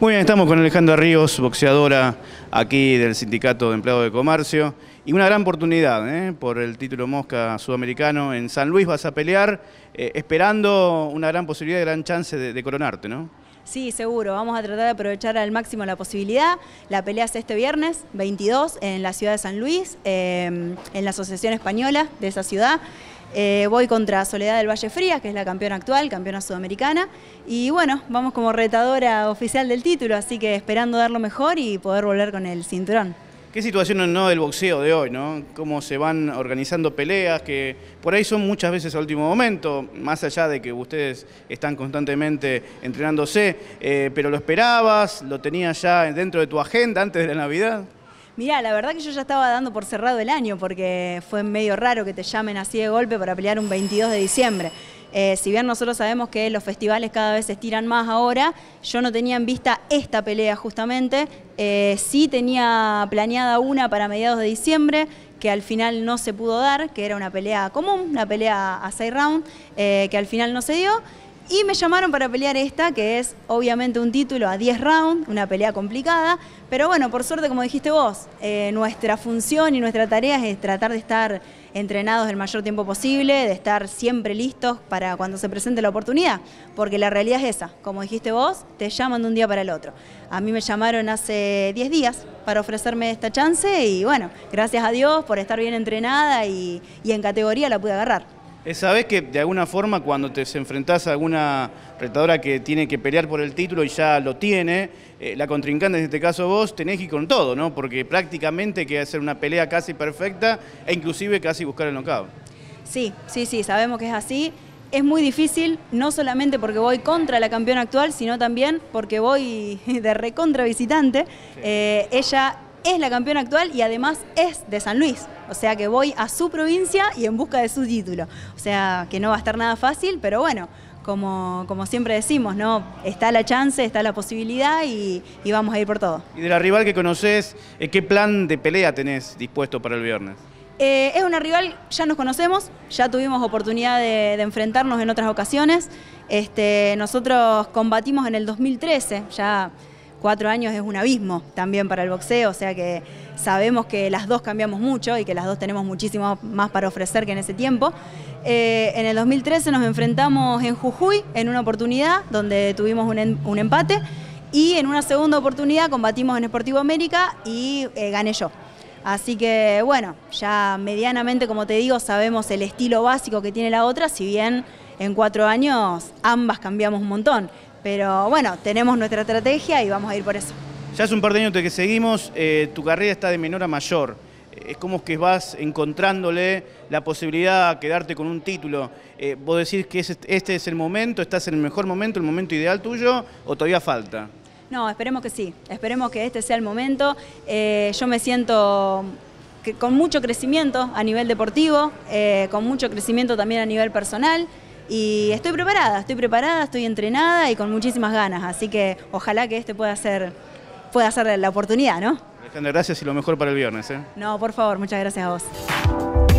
Muy bien, estamos con Alejandra Ríos, boxeadora aquí del Sindicato de Empleados de Comercio. Y una gran oportunidad ¿eh? por el título Mosca Sudamericano. En San Luis vas a pelear, eh, esperando una gran posibilidad, gran chance de, coronarte, ¿no? Sí, seguro. Vamos a tratar de aprovechar al máximo la posibilidad. La pelea es este viernes, 22, en la ciudad de San Luis, eh, en la Asociación Española de esa ciudad. Eh, voy contra Soledad del Valle Frías, que es la campeona actual, campeona sudamericana. Y bueno, vamos como retadora oficial del título, así que esperando dar lo mejor y poder volver con el cinturón. ¿Qué situación no del boxeo de hoy, no? Cómo se van organizando peleas que por ahí son muchas veces a último momento, más allá de que ustedes están constantemente entrenándose, eh, pero lo esperabas, lo tenías ya dentro de tu agenda antes de la Navidad. Mirá, la verdad que yo ya estaba dando por cerrado el año porque fue medio raro que te llamen así de golpe para pelear un 22 de diciembre. Eh, si bien nosotros sabemos que los festivales cada vez se estiran más ahora, yo no tenía en vista esta pelea justamente, eh, sí tenía planeada una para mediados de diciembre, que al final no se pudo dar, que era una pelea común, una pelea a seis rounds, eh, que al final no se dio. Y me llamaron para pelear esta, que es obviamente un título a 10 rounds, una pelea complicada, pero bueno, por suerte, como dijiste vos, eh, nuestra función y nuestra tarea es tratar de estar entrenados el mayor tiempo posible, de estar siempre listos para cuando se presente la oportunidad, porque la realidad es esa, como dijiste vos, te llaman de un día para el otro. A mí me llamaron hace 10 días para ofrecerme esta chance y bueno, gracias a Dios por estar bien entrenada y, y en categoría la pude agarrar. Sabes que de alguna forma cuando te enfrentás a alguna retadora que tiene que pelear por el título y ya lo tiene, eh, la contrincante en este caso vos tenés que ir con todo, ¿no? Porque prácticamente hay que hacer una pelea casi perfecta e inclusive casi buscar el knockout. Sí, sí, sí, sabemos que es así. Es muy difícil, no solamente porque voy contra la campeona actual, sino también porque voy de recontra visitante. Eh, ella es la campeona actual y además es de San Luis. O sea que voy a su provincia y en busca de su título. O sea que no va a estar nada fácil, pero bueno, como, como siempre decimos, ¿no? Está la chance, está la posibilidad y, vamos a ir por todo. Y de la rival que conoces, eh, ¿qué plan de pelea tenés dispuesto para el viernes? Eh, es una rival, ya nos conocemos, ya tuvimos oportunidad de, enfrentarnos en otras ocasiones. Este, nosotros combatimos en el 2013, ya cuatro años es un abismo también para el boxeo, o sea que sabemos que las dos cambiamos mucho y que las dos tenemos muchísimo más para ofrecer que en ese tiempo. Eh, en el 2013 nos enfrentamos en Jujuy en una oportunidad donde tuvimos un, empate y en una segunda oportunidad combatimos en Sportivo América y eh, gané yo. Así que bueno, ya medianamente, como te digo, sabemos el estilo básico que tiene la otra, si bien en cuatro años ambas cambiamos un montón. Pero bueno, tenemos nuestra estrategia y vamos a ir por eso. Ya hace un par de años que seguimos, eh, tu carrera está de menor a mayor. Es como que vas encontrándole la posibilidad a quedarte con un título. Eh, ¿Vos decís que este es el momento, estás en el mejor momento, el momento ideal tuyo o todavía falta? No, esperemos que sí, esperemos que este sea el momento. Eh, yo me siento con mucho crecimiento a nivel deportivo, con mucho crecimiento también a nivel personal. Y estoy preparada, estoy preparada, estoy entrenada y con muchísimas ganas. Así que ojalá que este pueda ser, pueda la oportunidad, ¿no? Alejandra, gracias y lo mejor para el viernes. ¿eh? No, por favor, muchas gracias a vos.